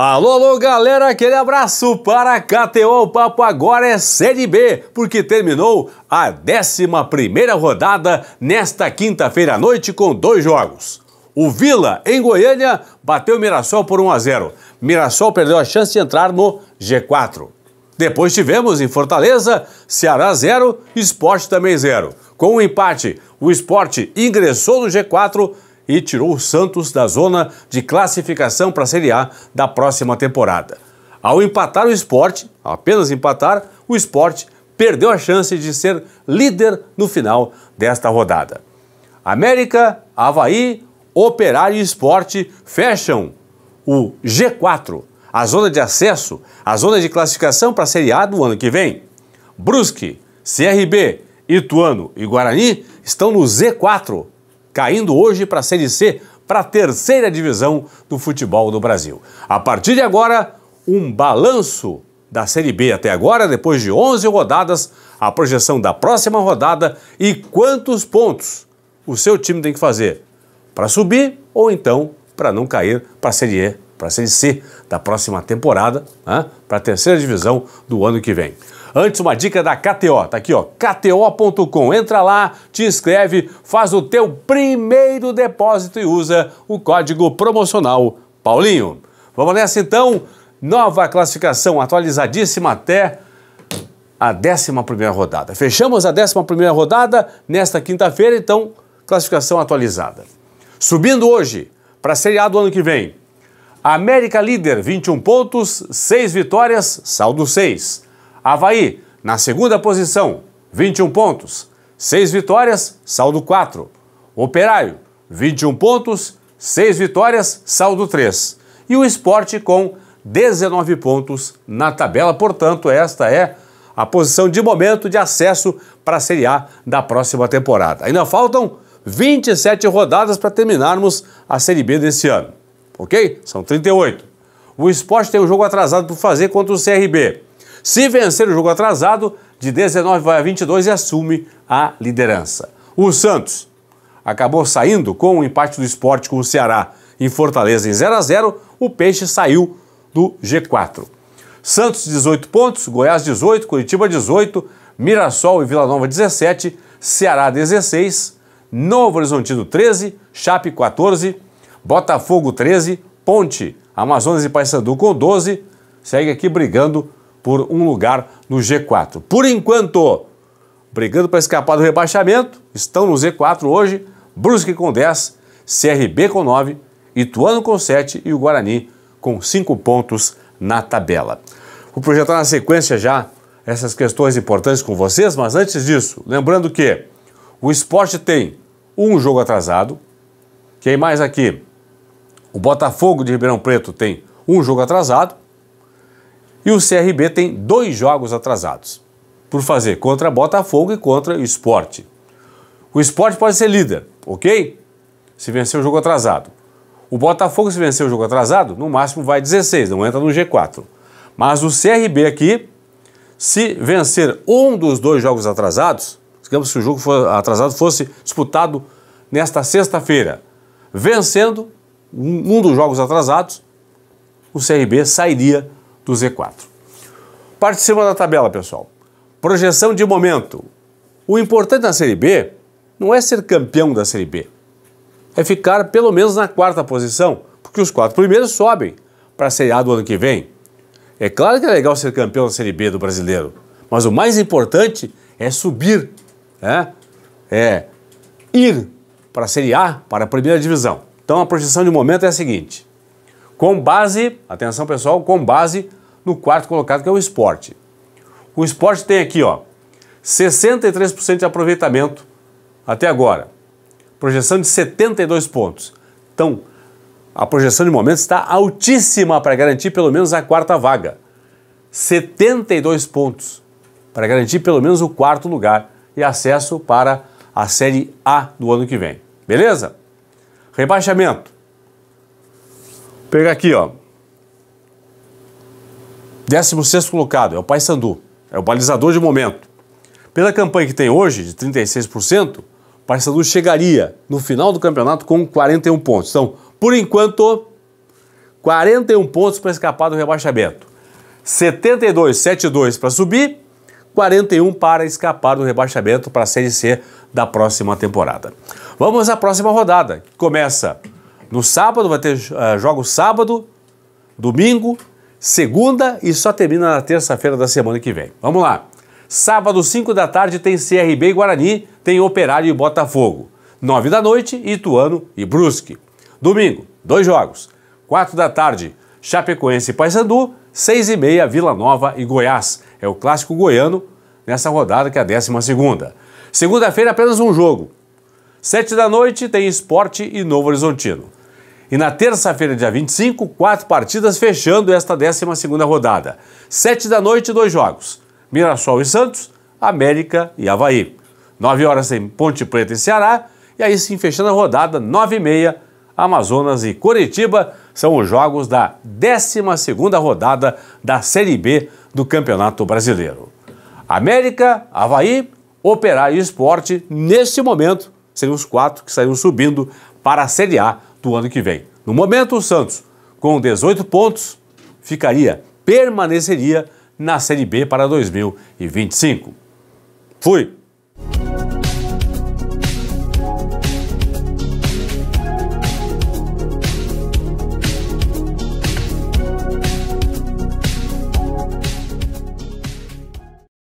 Alô, alô, galera, aquele abraço para a KTO. O papo agora é Série B, porque terminou a 11 rodada nesta quinta-feira à noite com dois jogos. O Vila, em Goiânia, bateu o Mirassol por 1 a 0. Mirassol perdeu a chance de entrar no G4. Depois tivemos em Fortaleza, Ceará 0, Esporte também 0. Com o um empate, o Esporte ingressou no G4, e tirou o Santos da zona de classificação para a Série A da próxima temporada. Ao empatar o esporte, apenas empatar, o esporte perdeu a chance de ser líder no final desta rodada. América, Havaí, Operário e Esporte fecham o G4, a zona de acesso, a zona de classificação para a Série A do ano que vem. Brusque, CRB, Ituano e Guarani estão no Z4 caindo hoje para a Série C, para a terceira divisão do futebol do Brasil. A partir de agora, um balanço da Série B até agora, depois de 11 rodadas, a projeção da próxima rodada e quantos pontos o seu time tem que fazer para subir ou então para não cair para a Série E, para a Série C da próxima temporada, né? para a terceira divisão do ano que vem. Antes, uma dica da KTO. Tá aqui, ó. KTO.com. Entra lá, te inscreve, faz o teu primeiro depósito e usa o código promocional Paulinho. Vamos nessa então. Nova classificação atualizadíssima até a 11 rodada. Fechamos a 11 rodada nesta quinta-feira, então, classificação atualizada. Subindo hoje para a Série A do ano que vem. América líder, 21 pontos, 6 vitórias, saldo 6. Havaí, na segunda posição, 21 pontos. 6 vitórias, saldo 4. Operário, 21 pontos. 6 vitórias, saldo 3. E o esporte com 19 pontos na tabela. Portanto, esta é a posição de momento de acesso para a Série A da próxima temporada. Ainda faltam 27 rodadas para terminarmos a Série B desse ano. Ok? São 38. O esporte tem um jogo atrasado por fazer contra o CRB. Se vencer o jogo atrasado, de 19 vai a 22 e assume a liderança. O Santos acabou saindo com o empate do esporte com o Ceará em Fortaleza em 0 a 0 o Peixe saiu do G4. Santos 18 pontos, Goiás 18, Curitiba 18, Mirassol e Vila Nova 17, Ceará 16, Novo Horizontino 13, Chape 14, Botafogo 13, Ponte, Amazonas e Paysandu com 12, segue aqui brigando por um lugar no G4. Por enquanto, brigando para escapar do rebaixamento, estão no Z4 hoje, Brusque com 10, CRB com 9, Ituano com 7 e o Guarani com 5 pontos na tabela. Vou projetar na sequência já essas questões importantes com vocês, mas antes disso, lembrando que o esporte tem um jogo atrasado. Quem mais aqui? O Botafogo de Ribeirão Preto tem um jogo atrasado. E o CRB tem dois jogos atrasados por fazer contra Botafogo e contra o Esporte. O Esporte pode ser líder, ok? Se vencer o jogo atrasado. O Botafogo, se vencer o jogo atrasado, no máximo vai 16, não entra no G4. Mas o CRB aqui, se vencer um dos dois jogos atrasados, digamos que o jogo atrasado fosse disputado nesta sexta-feira, vencendo um dos jogos atrasados, o CRB sairia do Z4. Parte de cima da tabela, pessoal. Projeção de momento. O importante na Série B não é ser campeão da Série B, é ficar pelo menos na quarta posição, porque os quatro primeiros sobem para a Série A do ano que vem. É claro que é legal ser campeão da Série B do brasileiro, mas o mais importante é subir, né? é ir para a Série A, para a primeira divisão. Então a projeção de momento é a seguinte: com base, atenção pessoal, com base no quarto colocado que é o esporte. O esporte tem aqui, ó, 63% de aproveitamento até agora. Projeção de 72 pontos. Então, a projeção de momento está altíssima para garantir pelo menos a quarta vaga. 72 pontos para garantir pelo menos o quarto lugar e acesso para a Série A do ano que vem. Beleza? Rebaixamento. Pegar aqui, ó. 16 colocado é o Paysandu, é o balizador de momento. Pela campanha que tem hoje, de 36%, o Paysandu chegaria no final do campeonato com 41 pontos. Então, por enquanto, 41 pontos para escapar do rebaixamento. 72, 72 para subir, 41 para escapar do rebaixamento para a Série C da próxima temporada. Vamos à próxima rodada, que começa no sábado vai ter uh, eh, jogos sábado, domingo, segunda e só termina na terça-feira da semana que vem. Vamos lá. Sábado, 5 da tarde, tem CRB e Guarani, tem Operário e Botafogo. 9 da noite, Ituano e Brusque. Domingo, dois jogos. 4 da tarde, Chapecoense e Paysandu. 6 e meia, Vila Nova e Goiás. É o clássico goiano nessa rodada que é a 12 segunda. Segunda-feira, apenas um jogo. 7 da noite, tem Esporte e Novo Horizontino. E na terça-feira, dia 25, quatro partidas fechando esta 12 rodada. Sete da noite, dois jogos. Mirassol e Santos, América e Havaí. Nove horas em Ponte Preta e Ceará. E aí sim, fechando a rodada, nove e meia, Amazonas e Curitiba são os jogos da 12 rodada da Série B do Campeonato Brasileiro. América, Havaí, Operário e Esporte, neste momento, seriam os quatro que saíram subindo para a Série A do ano que vem. No momento, o Santos, com 18 pontos, ficaria, permaneceria na Série B para 2025. Fui!